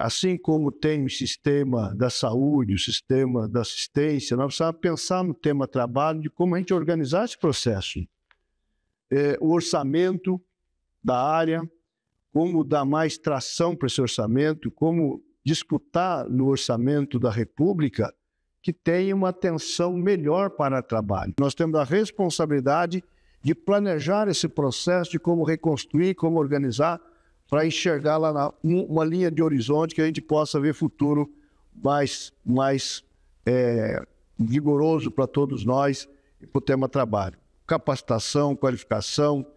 Assim como tem o sistema da saúde, o sistema da assistência, nós precisamos pensar no tema trabalho, de como a gente organizar esse processo. É, o orçamento da área, como dar mais tração para esse orçamento, como disputar no orçamento da República que tenha uma atenção melhor para o trabalho. Nós temos a responsabilidade de planejar esse processo de como reconstruir, como organizar para enxergar lá na, uma linha de horizonte que a gente possa ver futuro mais, mais é, vigoroso para todos nós e para o tema trabalho. Capacitação, qualificação,